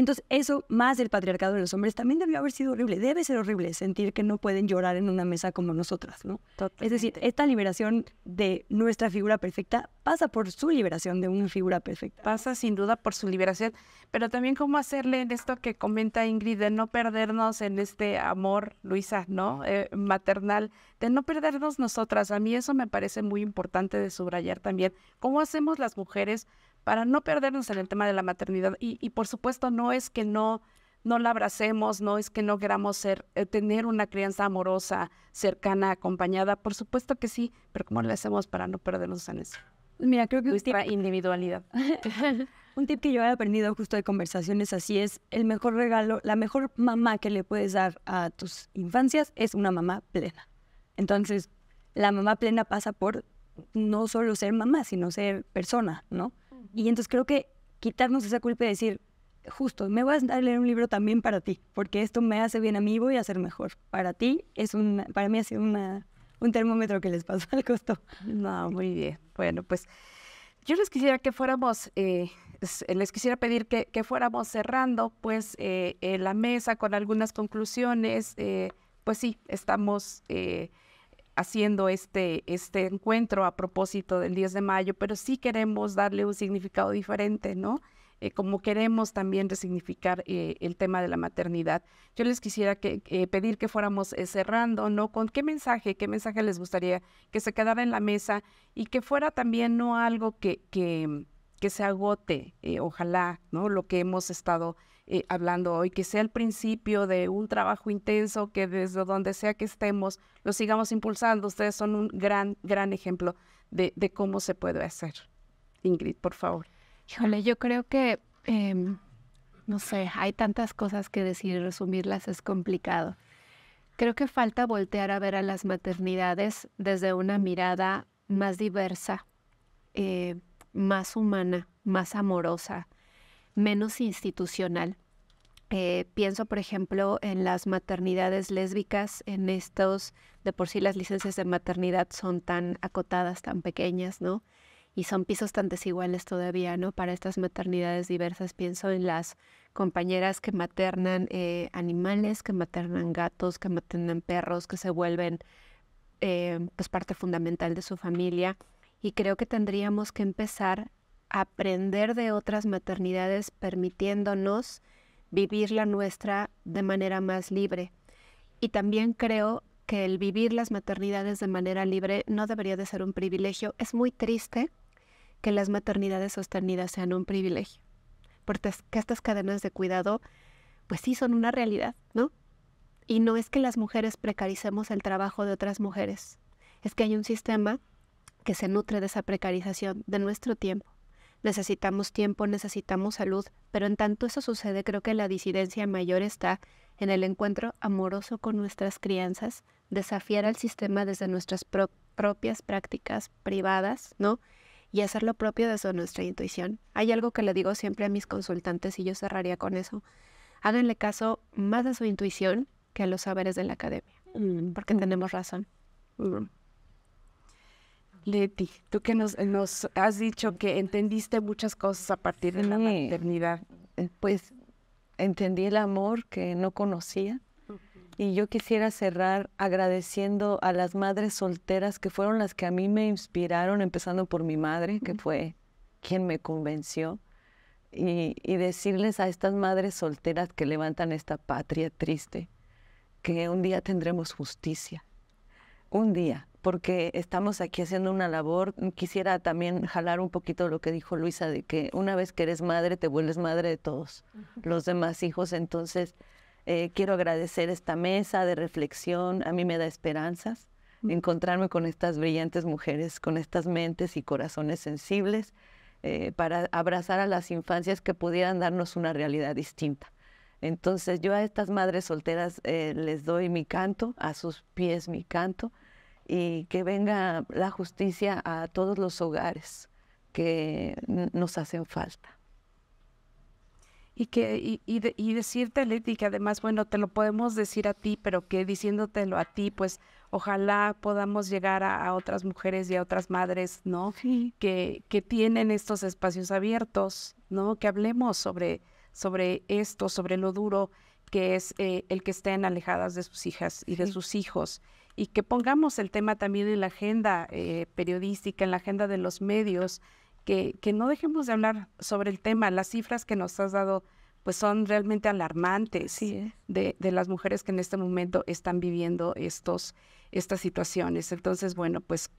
entonces eso, más el patriarcado de los hombres, también debió haber sido horrible. Debe ser horrible sentir que no pueden llorar en una mesa como nosotras, ¿no? Es decir, esta liberación de nuestra figura perfecta pasa por su liberación de una figura perfecta. Pasa sin duda por su liberación, pero también cómo hacerle en esto que comenta Ingrid, de no perdernos en este amor, Luisa, ¿no? Eh, maternal, de no perdernos nosotras. A mí eso me parece muy importante de subrayar también. ¿Cómo hacemos las mujeres para no perdernos en el tema de la maternidad. Y, por supuesto, no es que no, no la abracemos, no es que no queramos ser, eh, tener una crianza amorosa, cercana, acompañada. Por supuesto que sí, pero ¿cómo lo hacemos para no perdernos en eso? Mira, creo que nuestra individualidad. un tip que yo he aprendido justo de conversaciones así es el mejor regalo, la mejor mamá que le puedes dar a tus infancias es una mamá plena. Entonces, la mamá plena pasa por no solo ser mamá, sino ser persona, ¿no? Y entonces creo que quitarnos esa culpa y decir, justo, me voy a leer un libro también para ti, porque esto me hace bien a mí y voy a ser mejor. Para ti, es un para mí ha sido una, un termómetro que les pasó al costo. No, muy bien. Bueno, pues yo les quisiera que fuéramos, eh, les quisiera pedir que, que fuéramos cerrando, pues, eh, eh, la mesa con algunas conclusiones. pues sí, estamos haciendo este, este encuentro a propósito del 10 de mayo, pero sí queremos darle un significado diferente, ¿no? Eh, como queremos también resignificar eh, el tema de la maternidad. Yo les quisiera eh, pedir que fuéramos cerrando, ¿no? ¿Con qué mensaje, qué mensaje les gustaría que se quedara en la mesa y que fuera también no algo que, que, que se agote, ojalá, ¿no? Lo que hemos estado eh, hablando hoy, que sea el principio de un trabajo intenso, que desde donde sea que estemos lo sigamos impulsando. Ustedes son un gran, gran ejemplo de, cómo se puede hacer. Ingrid, por favor. Híjole, yo creo que, em, no sé, hay tantas cosas que decir y resumirlas es complicado. Creo que falta voltear a ver a las maternidades desde una mirada más diversa, eh, más humana, más amorosa, menos institucional. Eh, pienso, por ejemplo, en las maternidades lésbicas, en estos, de por sí las licencias de maternidad son tan acotadas, tan pequeñas, ¿no? Y son pisos tan desiguales todavía, ¿no? Para estas maternidades diversas, pienso en las compañeras que maternan eh, animales, que maternan gatos, que maternan perros, que se vuelven eh, pues parte fundamental de su familia. Y creo que tendríamos que empezar aprender de otras maternidades permitiéndonos vivir la nuestra de manera más libre. Y también creo que el vivir las maternidades de manera libre no debería de ser un privilegio. Es muy triste que las maternidades sostenidas sean un privilegio, porque estas cadenas de cuidado, pues sí, son una realidad, ¿no? Y no es que las mujeres precaricemos el trabajo de otras mujeres, es que hay un sistema que se nutre de esa precarización de nuestro tiempo, necesitamos tiempo, necesitamos salud, pero en tanto eso sucede, creo que la disidencia mayor está en el encuentro amoroso con nuestras crianzas, desafiar al sistema desde nuestras propias prácticas privadas, ¿no? Y hacer lo propio desde nuestra intuición. Hay algo que le digo siempre a mis consultantes y yo cerraría con eso. Háganle caso más a su intuición que a los saberes de la academia, mm. porque tenemos razón. Leti, tú que eh, nos, has dicho que entendiste muchas cosas a partir de la maternidad. Eh, pues entendí el amor que no conocía. Y yo quisiera cerrar agradeciendo a las madres solteras que fueron las que a mí me inspiraron, empezando por mi madre, que fue quien me convenció, y, decirles a estas madres solteras que levantan esta patria triste, que un día tendremos justicia, un día, porque estamos aquí haciendo una labor. Quisiera también jalar un poquito lo que dijo Luisa, de que una vez que eres madre, te vuelves madre de todos los demás hijos. Entonces, eh, quiero agradecer esta mesa de reflexión. A mí me da esperanzas mm. encontrarme con estas brillantes mujeres, con estas mentes y corazones sensibles, eh, para abrazar a las infancias que pudieran darnos una realidad distinta. Entonces, yo a estas madres solteras eh, les doy mi canto, a sus pies mi canto y que venga la justicia a todos los hogares que nos hacen falta. Y, que, y, y, decirte, Leti, que además, bueno, te lo podemos decir a ti, pero que diciéndotelo a ti, pues ojalá podamos llegar a, otras mujeres y a otras madres, ¿no? Que, tienen estos espacios abiertos, ¿no? Que hablemos sobre, sobre esto, sobre lo duro que es eh, el que estén alejadas de sus hijas y de sus hijos y que pongamos el tema también en la agenda eh, periodística, en la agenda de los medios, que, que, no dejemos de hablar sobre el tema. Las cifras que nos has dado pues son realmente alarmantes de, las mujeres que en este momento están viviendo estos, estas situaciones. Entonces, bueno, pues,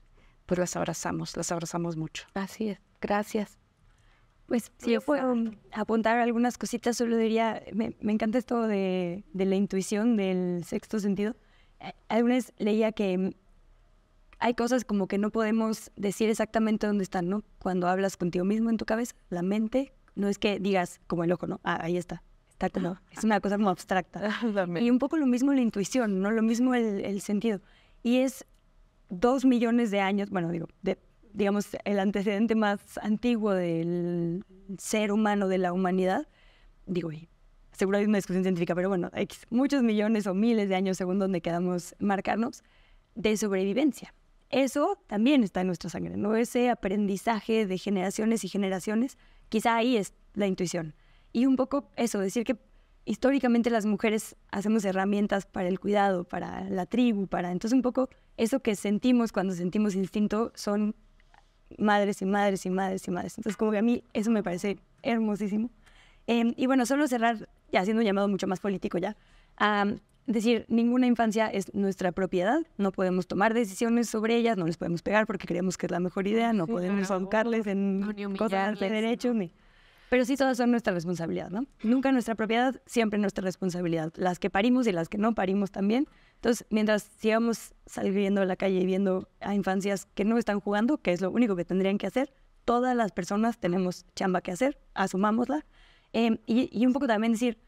pues las abrazamos, las abrazamos mucho. Así es, gracias. Pues si yo pues, puedo ah. apuntar algunas cositas, solo diría, me, encanta esto de la intuición, del sexto sentido alguna leía que hay cosas como que no podemos decir exactamente dónde están, ¿no? Cuando hablas contigo mismo en tu cabeza, la mente, no es que digas como el ojo, ¿no? Ah, ahí está. Está como, es una cosa como abstracta. y un poco lo mismo la intuición, ¿no? Lo mismo el, sentido. Y es dos millones de años, bueno, digo, digamos, el antecedente más antiguo del ser humano, de la humanidad. Digo, y seguro hay una discusión científica, pero bueno, hay muchos millones o miles de años según donde quedamos marcarnos, de sobrevivencia. Eso también está en nuestra sangre, ¿no? Ese aprendizaje de generaciones y generaciones, quizá ahí es la intuición. Y un poco eso, decir que históricamente las mujeres hacemos herramientas para el cuidado, para la tribu, para... Entonces un poco eso que sentimos cuando sentimos instinto son madres y madres y madres y madres. Entonces como que a mí eso me parece hermosísimo. Em, y bueno, solo cerrar, ya haciendo un llamado mucho más político ya, a decir, ninguna infancia es nuestra propiedad, no podemos tomar decisiones sobre ellas, no les podemos pegar porque creemos que es la mejor idea, no podemos educarles en cosas de derecho Pero sí todas son nuestra responsabilidad, ¿no? Nunca nuestra propiedad, siempre nuestra responsabilidad. Las que parimos y las que no parimos también. Entonces, mientras sigamos saliendo a la calle y viendo a infancias que no están jugando, que es lo único que tendrían que hacer, todas las personas tenemos chamba que hacer, asumámosla. Em, y, un poco también decir,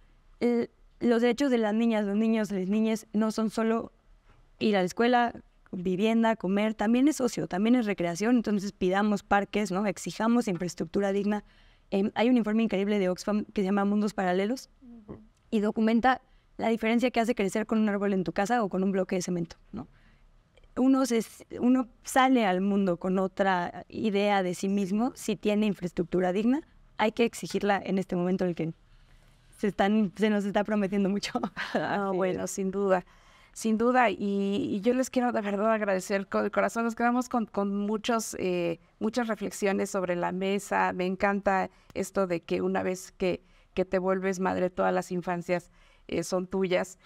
los derechos de las niñas, los niños, las niñas no son solo ir a la escuela, vivienda, comer, también es ocio, también es recreación, entonces pidamos parques, ¿no? Exijamos infraestructura digna. Em, hay un informe increíble de Oxfam que se llama Mundos Paralelos y documenta la diferencia que hace crecer con un árbol en tu casa o con un bloque de cemento, ¿no? Uno, uno sale al mundo con otra idea de sí mismo si tiene infraestructura digna hay que exigirla en este momento en el que se, están, se nos está prometiendo mucho. Ah, bueno, sin duda. Sin duda, y, yo les quiero de verdad agradecer con el corazón. Nos quedamos con, con muchos, eh, muchas reflexiones sobre la mesa. Me encanta esto de que una vez que, te vuelves madre, todas las infancias eh, son tuyas.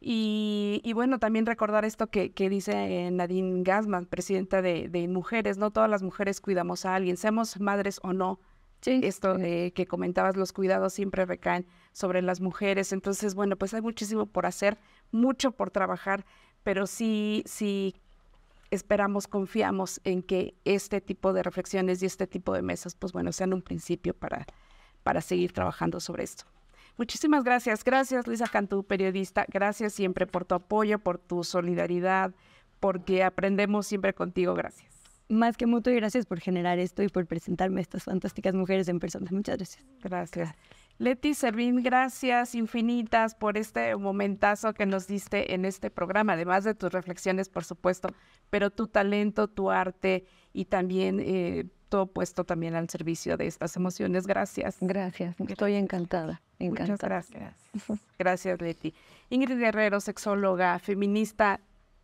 Y, bueno, también recordar esto que, dice eh, Nadine Gasman, presidenta de, Mujeres, no todas las mujeres cuidamos a alguien, seamos madres o no, esto eh, que comentabas, los cuidados siempre recaen sobre las mujeres. Entonces, bueno, pues hay muchísimo por hacer, mucho por trabajar, pero sí, sí esperamos, confiamos en que este tipo de reflexiones y este tipo de mesas, pues bueno, sean un principio para, para seguir trabajando sobre esto. Muchísimas gracias. Gracias, Luisa Cantú, periodista. Gracias siempre por tu apoyo, por tu solidaridad, porque aprendemos siempre contigo. Gracias más que mucho y gracias por generar esto y por presentarme a estas fantásticas mujeres en persona. Muchas gracias. Gracias. Leti Servín, gracias infinitas por este momentazo que nos diste en este programa, además de tus reflexiones, por supuesto, pero tu talento, tu arte y también eh, todo puesto también al servicio de estas emociones. Gracias. Gracias, estoy encantada. encantada. Muchas gracias. Gracias, Leti. Ingrid Guerrero, sexóloga, feminista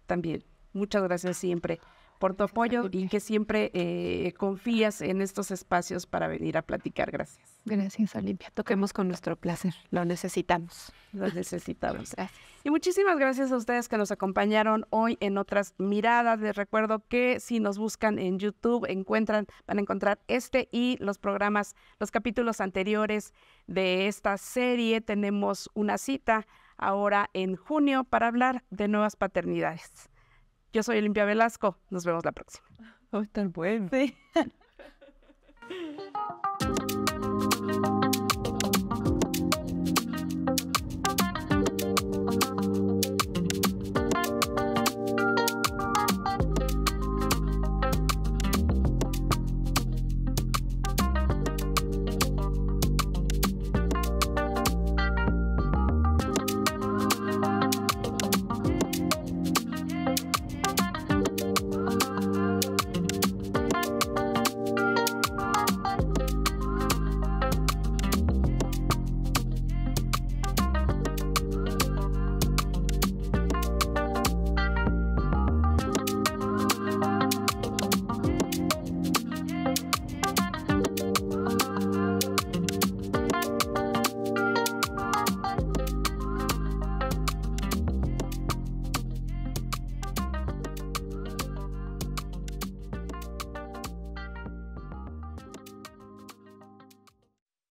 también. Muchas gracias siempre. Por tu apoyo y que siempre eh, confías en estos espacios para venir a platicar. Gracias. Gracias, Olimpia. Toquemos con nuestro placer. Lo necesitamos. Lo necesitamos. gracias. Y muchísimas gracias a ustedes que nos acompañaron hoy en otras miradas. Les recuerdo que si nos buscan en YouTube, encuentran, van a encontrar este y los programas, los capítulos anteriores de esta serie. Tenemos una cita ahora en junio para hablar de nuevas paternidades. Yo soy Olimpia Velasco. Nos vemos la próxima. Oh, tan bueno.